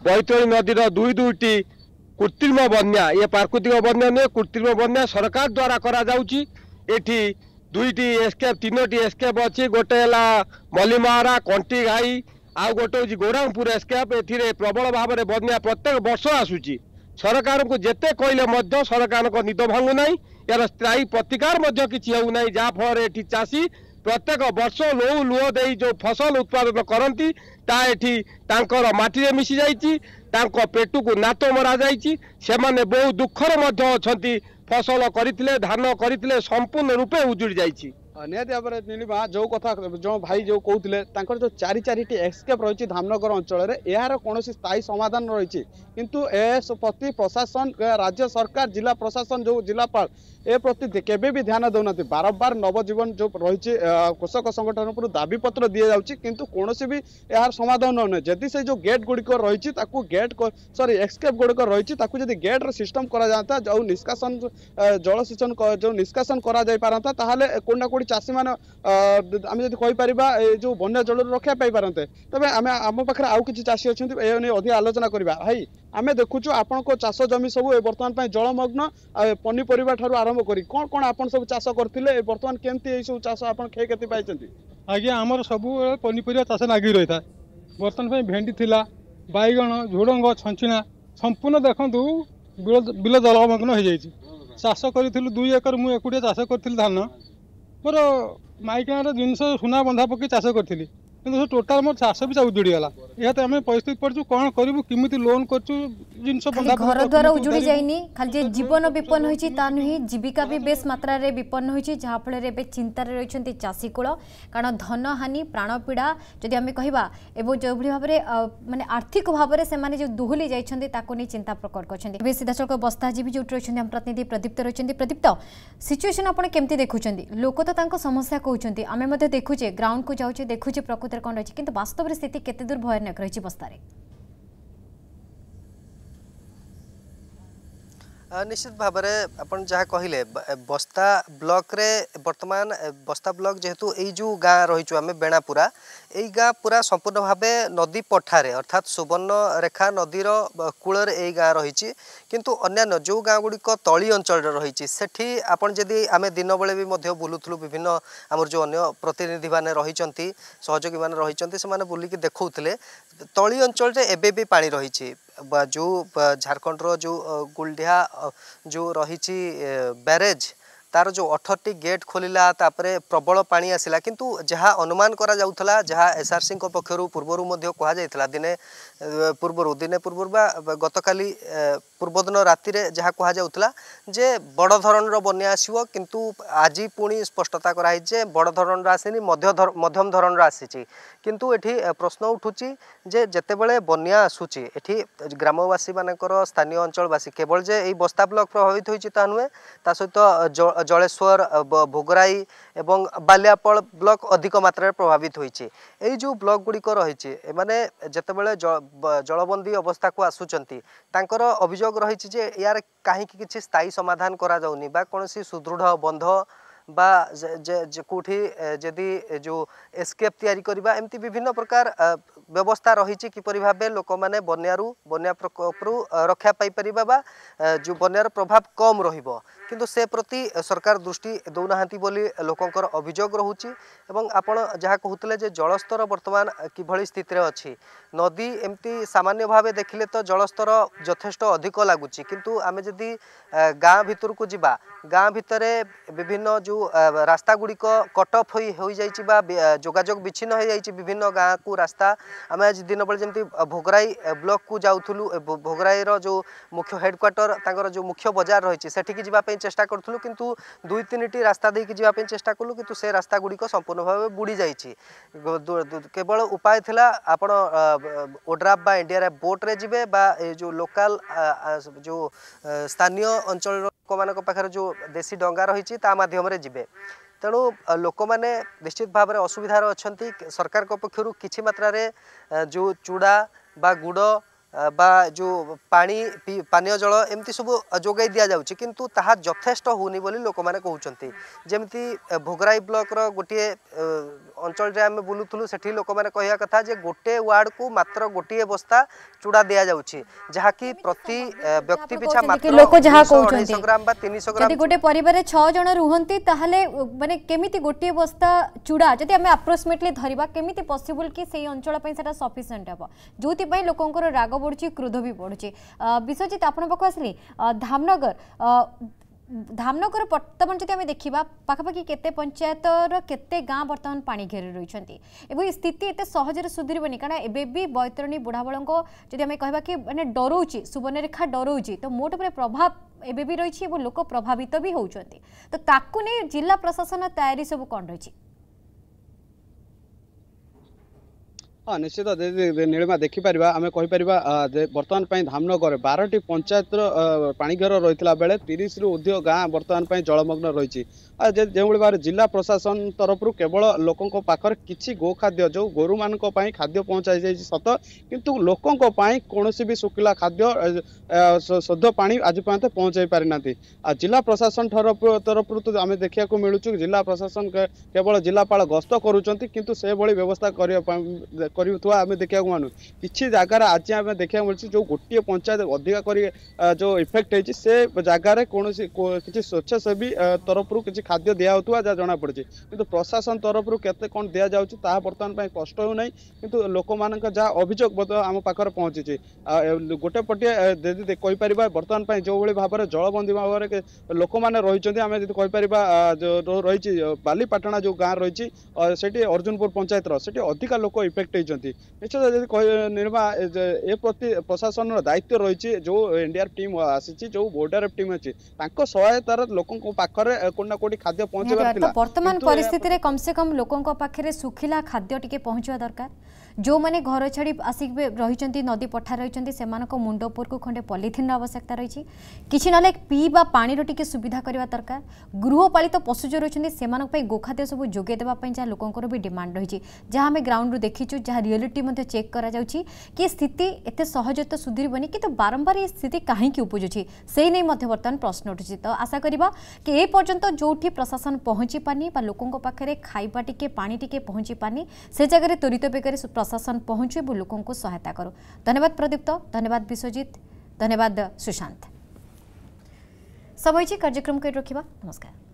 ବୈତଳୀ ନଦୀର ଦୁଇ ଦୁଇଟି কৃত্রিম বন্যা ইয়ে প্রাকৃতিক বন্যা নয় কৃত্রিম বন্যা সরকার দ্বারা করা যাচ্ছি এটি দুইটি এসকেপ তিনোটি এসকেপ অছি গোটে হলা মল্লিমহারা কণ্টি ঘাই আউ গোটে হচ্ছে গৌরামপুর এসকেপ এর প্রবল ভাবে বন্যা প্রত্যেক বর্ষ আসুচি সরকার ସରକାରଙ୍କୁ ଯେତେ সরকার নিদ ভাঙ্গু না এর স্থায়ী প্রতিকার কিছু হোক না যা ফলে এটি চাষী প্রত্যেক বর্ষ লৌ লুহ দেই যে ফসল উৎপাদন করতে তা এটি তাঁর মাটিরে মিশি যাই তাঁর পেটকু নাত মরা যাই সে বহু দুঃখর মধ্যে অনেক ফসল করে ধান করে সম্পূর্ণ রূপে উজুড়ি যাই ନିହାତି ଭାବରେ ନୀଲିମା ଯେଉଁ କଥା ଯେଉଁ ଭାଇ ଯେଉଁ କହୁଥିଲେ ତାଙ୍କର ଯେଉଁ ଚାରି ଚାରିଟି ଏକ୍ସକେପ୍ ରହିଛି ଧାମନଗର ଅଞ୍ଚଳରେ ଏହାର କୌଣସି ସ୍ଥାୟୀ ସମାଧାନ ରହିଛି କିନ୍ତୁ ଏ ପ୍ରତି ପ୍ରଶାସନ ରାଜ୍ୟ ସରକାର ଜିଲ୍ଲା ପ୍ରଶାସନ ଯେଉଁ ଜିଲ୍ଲାପାଳ ଏ ପ୍ରତି କେବେ ବି ଧ୍ୟାନ ଦେଉନାହାନ୍ତି ବାରମ୍ବାର ନବଜୀବନ ଯେଉଁ ରହିଛି କୃଷକ ସଂଗଠନ ଉପରୁ ଦାବିପତ୍ର ଦିଆଯାଉଛି କିନ୍ତୁ କୌଣସି ବି ଏହାର ସମାଧାନ ହେଉନାହିଁ ଯଦି ସେ ଯେଉଁ ଗେଟ୍ ଗୁଡ଼ିକ ରହିଛି ତାକୁ ଗେଟ୍ ସରି ଏକ୍ସକେପ୍ ଗୁଡ଼ିକ ରହିଛି ତାକୁ ଯଦି ଗେଟ୍ର ସିଷ୍ଟମ୍ କରାଯାଆନ୍ତା ଯେଉଁ ନିଷ୍କାସନ ଜଳସେଚନ ଯେଉଁ ନିଷ୍କାସନ କରାଯାଇପାରନ୍ତା ତାହେଲେ କେଉଁଠି ନା କେଉଁଠି ଚାଷୀମାନେ ଆମେ ଯଦି କହିପାରିବା ଏ ଯେଉଁ ବନ୍ୟା ଜଳରୁ ରକ୍ଷା ପାଇପାରନ୍ତେ ତେବେ ଆମେ ଆମ ପାଖରେ ଆଉ କିଛି ଚାଷୀ ଅଛନ୍ତି ଏ ନେଇ ଅଧିକ ଆଲୋଚନା କରିବା ଭାଇ ଆମେ ଦେଖୁଛୁ ଆପଣଙ୍କ ଚାଷ ଜମି ସବୁ ବର୍ତ୍ତମାନ ପାଇଁ ଜଳମଗ୍ନ ପନିପରିବା ଠାରୁ ଆରମ୍ଭ ଆରମ୍ଭ କରି କ'ଣ କ'ଣ ଆପଣ ସବୁ ଚାଷ କରିଥିଲେ ବର୍ତ୍ତମାନ କେମିତି ଏଇସବୁ ଚାଷ ଆପଣ କ୍ଷୟକ୍ଷତି ପାଇଛନ୍ତି ଆଜ୍ଞା ଆମର ସବୁବେଳେ ପନିପରିବା ଚାଷ ଲାଗି ରହିଥାଏ ବର୍ତ୍ତମାନ ପାଇଁ ଭେଣ୍ଡି ଥିଲା ବାଇଗଣ ଝୁଡ଼ଙ୍ଗ ଛଞ୍ଚିଣା ସମ୍ପୂର୍ଣ୍ଣ ଦେଖନ୍ତୁ ବିଲ ବିଲ ଜଳମଗ୍ନ ହୋଇଯାଇଛି ଚାଷ କରିଥିଲୁ ଦୁଇ ଏକର ମୁଁ ଏକୁଟିଆ ଚାଷ କରିଥିଲି ଧାନ ମୋର ମାଇକିଣାର ଜିନିଷ ସୁନା ବନ୍ଧା ପକାଇ ଚାଷ କରିଥିଲି କିନ୍ତୁ ସେ ଟୋଟାଲ ମୋର ଚାଷ ବି ସବୁ ଉଜୁଡ଼ିଗଲା ଏହା ଆମେ ପରିସ୍ଥିତି ପଡ଼ିଛୁ କ'ଣ କରିବୁ କେମିତି ଲୋନ୍ କରୁଛୁ ଜିନିଷ ଘର ଦ୍ୱାର ଉଜୁଡ଼ି ଯାଇନି ଖାଲି ଯେ ଜୀବନ ବିପନ୍ନ ହୋଇଛି ତା ନୁହେଁ ଜୀବିକା ବି ବେଶ ମାତ୍ରାରେ ବିପନ୍ନ ହୋଇଛି ଯାହାଫଳରେ ଏବେ ଚିନ୍ତାରେ ରହିଛନ୍ତି ଚାଷୀ କୂଳ କାରଣ ଧନହାନି ପ୍ରାଣପୀଡ଼ା ଯଦି ଆମେ କହିବା ଏବଂ ଯେଉଁଭଳି ଭାବରେ ମାନେ ଆର୍ଥିକ ଭାବରେ ସେମାନେ ଯେଉଁ ଦୋହଲି ଯାଇଛନ୍ତି ତାକୁ ନେଇ ଚିନ୍ତା ପ୍ରକଟ କରିଛନ୍ତି ଏବେ ସିଧାସଳଖ ବସ୍ତା ଜୀବୀ ଯେଉଁଠି ରହିଛନ୍ତି ଆମ ପ୍ରତିନିଧି ପ୍ରଦୀପ୍ତ ରହିଛନ୍ତି ପ୍ରଦୀପ୍ତ ସିଚୁଏସନ୍ ଆପଣ କେମିତି ଦେଖୁଛନ୍ତି ଲୋକ ତ ତାଙ୍କ ସମସ୍ୟା କହୁଛନ୍ତି ଆମେ ମଧ୍ୟ ଦେଖୁଛେ ଗ୍ରାଉଣ୍ଡକୁ ଯାଉଛେ ଦେଖୁଛେ ପ୍ରକୃତି ভিতরে কন রয়েছে কিন্তু বাস্তবের স্থিতি কেতে দূর ভয়ানক রয়েছে বস্তারে ନିଶ୍ଚିତ ଭାବରେ ଆପଣ ଯାହା କହିଲେ ବସ୍ତା ବ୍ଲକରେ ବର୍ତ୍ତମାନ ବସ୍ତା ବ୍ଲକ ଯେହେତୁ ଏଇ ଯେଉଁ ଗାଁ ରହିଛୁ ଆମେ ବେଣାପୁରା ଏଇ ଗାଁ ପୁରା ସମ୍ପୂର୍ଣ୍ଣ ଭାବେ ନଦୀ ପଠାରେ ଅର୍ଥାତ୍ ସୁବର୍ଣ୍ଣରେଖା ନଦୀର କୂଳରେ ଏଇ ଗାଁ ରହିଛି କିନ୍ତୁ ଅନ୍ୟାନ୍ୟ ଯେଉଁ ଗାଁ ଗୁଡ଼ିକ ତଳି ଅଞ୍ଚଳରେ ରହିଛି ସେଠି ଆପଣ ଯଦି ଆମେ ଦିନବେଳେ ବି ମଧ୍ୟ ବୁଲୁଥିଲୁ ବିଭିନ୍ନ ଆମର ଯେଉଁ ଅନ୍ୟ ପ୍ରତିନିଧିମାନେ ରହିଛନ୍ତି ସହଯୋଗୀମାନେ ରହିଛନ୍ତି ସେମାନେ ବୁଲିକି ଦେଖାଉଥିଲେ ତଳି ଅଞ୍ଚଳରେ ଏବେ ବି ପାଣି ରହିଛି जो झारखंड रो जो गुलडिहा जो रही बारेज तार जो अठरटी गेट खोल प्रबल पा आसला कितु जहाँ अनुमान करा जहाँ एसआरसी पक्षर पूर्वर कहुला दिने ପୂର୍ବରୁ ଦିନେ ପୂର୍ବରୁ ବା ଗତକାଲି ପୂର୍ବଦିନ ରାତିରେ ଯାହା କୁହାଯାଉଥିଲା ଯେ ବଡ଼ ଧରଣର ବନ୍ୟା ଆସିବ କିନ୍ତୁ ଆଜି ପୁଣି ସ୍ପଷ୍ଟତା କରାହେଇଛି ଯେ ବଡ଼ ଧରଣର ଆସିନି ମଧ୍ୟ ମଧ୍ୟମ ଧରଣର ଆସିଛି କିନ୍ତୁ ଏଠି ପ୍ରଶ୍ନ ଉଠୁଛି ଯେ ଯେତେବେଳେ ବନ୍ୟା ଆସୁଛି ଏଠି ଗ୍ରାମବାସୀମାନଙ୍କର ସ୍ଥାନୀୟ ଅଞ୍ଚଳବାସୀ କେବଳ ଯେ ଏଇ ବସ୍ତା ବ୍ଲକ ପ୍ରଭାବିତ ହୋଇଛି ତାହା ନୁହେଁ ତା ସହିତ ଜଳେଶ୍ୱର ଭୋଗରାଇ এবং বালিয়াপল ব্লক অধিক মাত্রায় প্রভাবিত হয়েছে এই যে ব্লক গুড়ি রয়েছে এমানে যেতবে জলবন্দী অবস্থা কু আসুচার তাঁকর অভিযোগ রয়েছে যে ইয়ার কাহিকি কিছু স্থায়ী সমাধান করা যাওনি বা কোণী সুদৃঢ় বন্ধ বা কোটি যদি যে এসকেপ তৈরি করা এমতি বিভিন্ন প্রকার ব্যবস্থা রয়েছে কিপর ভাবে লোক মানে বন্যার বন্যা প্রকোপরু রক্ষা পাইপার বা যে বন্যার প্রভাব কম রহব কিন্তু সে প্রতি সরকার দৃষ্টি দেউনা বলে লোকর অভিযোগ রয়েছে এবং আপনার যা কুলে যে জলস্তর বর্তমান কিভাবে স্থিতি অছি নদী এমতি সামান্য ভাবে দেখলে তো জলস্তর যথেষ্ট অধিক লাগুচি কিন্তু আমি যদি গাঁ ভিতরক যা ଗାଁ ଭିତରେ ବିଭିନ୍ନ ଯେଉଁ ରାସ୍ତା ଗୁଡ଼ିକ କଟ୍ ଅଫ୍ ହୋଇ ହୋଇଯାଇଛି ବା ଯୋଗାଯୋଗ ବିଚ୍ଛିନ୍ନ ହୋଇଯାଇଛି ବିଭିନ୍ନ ଗାଁକୁ ରାସ୍ତା ଆମେ ଆଜି ଦିନବେଳେ ଯେମିତି ଭୋଗରାଇ ବ୍ଲକକୁ ଯାଉଥିଲୁ ଭୋଗରାଇର ଯେଉଁ ମୁଖ୍ୟ ହେଡ଼କ୍ୱାର୍ଟର ତାଙ୍କର ଯେଉଁ ମୁଖ୍ୟ ବଜାର ରହିଛି ସେଠିକି ଯିବା ପାଇଁ ଚେଷ୍ଟା କରୁଥିଲୁ କିନ୍ତୁ ଦୁଇ ତିନିଟି ରାସ୍ତା ଦେଇକି ଯିବା ପାଇଁ ଚେଷ୍ଟା କଲୁ କିନ୍ତୁ ସେ ରାସ୍ତା ଗୁଡ଼ିକ ସମ୍ପୂର୍ଣ୍ଣ ଭାବେ ବୁଡ଼ିଯାଇଛି କେବଳ ଉପାୟ ଥିଲା ଆପଣ ଓଡ୍ରାଫ୍ ବା ଏନ୍ଡିଆର୍ଏଫ୍ ବୋଟ୍ରେ ଯିବେ ବା ଏ ଯେଉଁ ଲୋକାଲ ଯେଉଁ ସ୍ଥାନୀୟ ଅଞ୍ଚଳର ଲୋକମାନଙ୍କ ପାଖରେ ଯେଉଁ ଦେଶୀ ଡଙ୍ଗା ରହିଛି ତା ମାଧ୍ୟମରେ ଯିବେ ତେଣୁ ଲୋକମାନେ ନିଶ୍ଚିତ ଭାବରେ ଅସୁବିଧାରେ ଅଛନ୍ତି ସରକାରଙ୍କ ପକ୍ଷରୁ କିଛି ମାତ୍ରାରେ ଯେଉଁ ଚୁଡ଼ା ବା ଗୁଡ଼ বা ଯେଉଁ ପାଣି ପାନୀୟ ଜଳ ଏମିତି ସବୁ ଯୋଗାଇ ଦିଆଯାଉଛି କିନ୍ତୁ ତାହା ଯଥେଷ୍ଟ ହେଉନି ବୋଲି ଲୋକମାନେ କହୁଛନ୍ତି ଯେମିତି ଭୋଗରାଇ ବ୍ଲକର ଗୋଟିଏ ଅଞ୍ଚଳରେ ଆମେ ବୁଲୁଥିଲୁ ସେଠି ଲୋକମାନେ କହିବା କଥା ଯେ ଗୋଟେ ୱାର୍ଡ଼କୁ ମାତ୍ର ଗୋଟିଏ ବସ୍ତା ଚୁଡ଼ା ଦିଆଯାଉଛି ଯାହାକି ପ୍ରତି ବ୍ୟକ୍ତି ପିଛା ମାତ୍ର ଲୋକ ଯାହା କହୁଛନ୍ତି ଗ୍ରାମ ବା ତିନିଶହ ଗ୍ରାମ ଯଦି ଗୋଟେ ପରିବାରରେ ଛଅ ଜଣ ରୁହନ୍ତି ତାହେଲେ ମାନେ କେମିତି ଗୋଟିଏ ବସ୍ତା ଚୁଡ଼ା ଯଦି ଆମେ ଆପ୍ରୋକ୍ସିମେଟଲି ଧରିବା କେମିତି ପସିବୁଲ୍ କି ସେଇ ଅଞ୍ଚଳ ପାଇଁ ସେଟା ସଫିସିଏଣ୍ଟ ହେବ ଯେଉଁଥିପାଇଁ ଲୋକଙ୍କର ରାଗ बढ़ुची क्रोध भी बढ़ुची विश्वजित आपण पाक आसली धामनगर ଧାମନଗର ବର୍ତ୍ତମାନ ଯଦି ଆମେ ଦେଖିବା ପାଖାପାଖି କେତେ ପଞ୍ଚାୟତର କେତେ ଗାଁ ବର୍ତ୍ତମାନ ପାଣି ଘେରି ରହିଛନ୍ତି ଏବଂ ଏ ସ୍ଥିତି ଏତେ ସହଜରେ ସୁଧୁରିବନି କାରଣ ଏବେ ବି ବୈତରଣୀ ବୁଢ଼ାବଳଙ୍କ ଯଦି ଆମେ କହିବା କି ମାନେ ଡରଉଛି ସୁବର୍ଣ୍ଣରେଖା ଡରଉଛି ତ ମୋଟ ଉପରେ ପ୍ରଭାବ ଏବେ ବି ରହିଛି ଏବଂ ଲୋକ ପ୍ରଭାବିତ ବି ହେଉଛନ୍ତି ତ ତାକୁ ନେଇ ଜିଲ୍ଲା ପ୍ରଶାସନ ତୟାରୀ ସବୁ କ'ଣ ରହିଛି ହଁ ନିଶ୍ଚିତ ଯଦି ନୀଳିମା ଦେଖିପାରିବା ଆମେ କହିପାରିବା ବର୍ତ୍ତମାନ ପାଇଁ ଧାମନଗର ବାରଟି ପଞ୍ଚାୟତର ପାଣିଘର ରହିଥିଲା ବେଳେ ତିରିଶରୁ ଅଧିକ ଗାଁ ବର୍ତ୍ତମାନ ପାଇଁ ଜଳମଗ୍ନ ରହିଛି ଯେଉଁଭଳି ଭାବରେ ଜିଲ୍ଲା ପ୍ରଶାସନ ତରଫରୁ କେବଳ ଲୋକଙ୍କ ପାଖରେ କିଛି ଗୋଖାଦ୍ୟ ଯେଉଁ ଗୋରୁମାନଙ୍କ ପାଇଁ ଖାଦ୍ୟ ପହଞ୍ଚାଯାଇଛି ସତ କିନ୍ତୁ ଲୋକଙ୍କ ପାଇଁ କୌଣସି ବି ଶୁଖିଲା ଖାଦ୍ୟ ଶୁଦ୍ଧ ପାଣି ଆଜି ପର୍ଯ୍ୟନ୍ତ ପହଞ୍ଚାଇ ପାରିନାହାନ୍ତି ଆଉ ଜିଲ୍ଲା ପ୍ରଶାସନ ତରଫରୁ ତ ଆମେ ଦେଖିବାକୁ ମିଳୁଛୁ ଜିଲ୍ଲା ପ୍ରଶାସନ କେବଳ ଜିଲ୍ଲାପାଳ ଗସ୍ତ କରୁଛନ୍ତି କିନ୍ତୁ ସେଭଳି ବ୍ୟବସ୍ଥା କରିବା ପାଇଁ କରିଥିବା ଆମେ ଦେଖିବାକୁ ମାନୁ କିଛି ଜାଗାରେ ଆଜି ଆମେ ଦେଖିବାକୁ ମିଳୁଛି ଯେଉଁ ଗୋଟିଏ ପଞ୍ଚାୟତ ଅଧିକା କରି ଯେଉଁ ଇଫେକ୍ଟ ହେଇଛି ସେ ଜାଗାରେ କୌଣସି କିଛି ସ୍ୱେଚ୍ଛାସେବୀ ତରଫରୁ କିଛି ଖାଦ୍ୟ ଦିଆହେଉଥିବା ଯାହା ଜଣାପଡ଼ୁଛି କିନ୍ତୁ ପ୍ରଶାସନ ତରଫରୁ କେତେ କ'ଣ ଦିଆଯାଉଛି ତାହା ବର୍ତ୍ତମାନ ପାଇଁ କଷ୍ଟ ହେଉନାହିଁ କିନ୍ତୁ ଲୋକମାନଙ୍କ ଯାହା ଅଭିଯୋଗ ମଧ୍ୟ ଆମ ପାଖରେ ପହଞ୍ଚିଛି ଗୋଟେ ପଟିଏ ଯଦି କହିପାରିବା ବର୍ତ୍ତମାନ ପାଇଁ ଯେଉଁଭଳି ଭାବରେ ଜଳବନ୍ଦୀ ଭାବରେ ଲୋକମାନେ ରହିଛନ୍ତି ଆମେ ଯଦି କହିପାରିବା ରହିଛି ବାଲିପାଟଣା ଯେଉଁ ଗାଁ ରହିଛି ସେଠି ଅର୍ଜୁନପୁର ପଞ୍ଚାୟତର ସେଠି ଅଧିକା ଲୋକ ଇଫେକ୍ଟ ହେଇଛନ୍ତି କହିଛନ୍ତି ନିଶ୍ଚିତ ଯଦି କହି ନିର୍ମା ଏ ପ୍ରତି ପ୍ରଶାସନର ଦାୟିତ୍ୱ ରହିଛି ଯେଉଁ ଏନ୍ଡିଆର୍ଏଫ୍ ଟିମ୍ ଆସିଛି ଯେଉଁ ଓଡିଆର୍ଏଫ୍ ଟିମ୍ ଅଛି ତାଙ୍କ ସହାୟତାରେ ଲୋକଙ୍କ ପାଖରେ କେଉଁଠି ନା କେଉଁଠି ଖାଦ୍ୟ ପହଞ୍ଚିବା ବର୍ତ୍ତମାନ ପରିସ୍ଥିତିରେ କମ୍ ସେ କମ୍ ଲୋକଙ୍କ ପାଖରେ ଶୁଖିଲା ଖାଦ୍ୟ ଟିକେ ପହଞ୍ଚିବା ଦରକାର जो मैंने घर छाड़ आसिक रही नदी पठा रही मुंडपुर को खंडे पलिथिन आवश्यकता रही किसी ना पीवा पाँच टी सुविधा करने दरकार गृहपात पशु जो रही गोखाद्य सब जोगेदे जहाँ लोकों भी डिमाड रही जहाँ आम ग्राउंड रू देखी जहाँ रियलीट चेक कर स्थिति एत सहज तो सुधरब कि बारंबार ये स्थित कहीं उपजुची से नहीं बर्तमान प्रश्न उठू तो आशा करवा कि जो भी प्रशासन पहुंची पानी लोकों पाखे खावा टी पा टे पहुंची पानी से जगह त्वरित बेगर प्रशासन पहुंचे वो को सहायता करो धन्यवाद प्रदीप्त धन्यवाद विश्वजित धन्यवाद सुशांत समय कार्यक्रम के रखा नमस्कार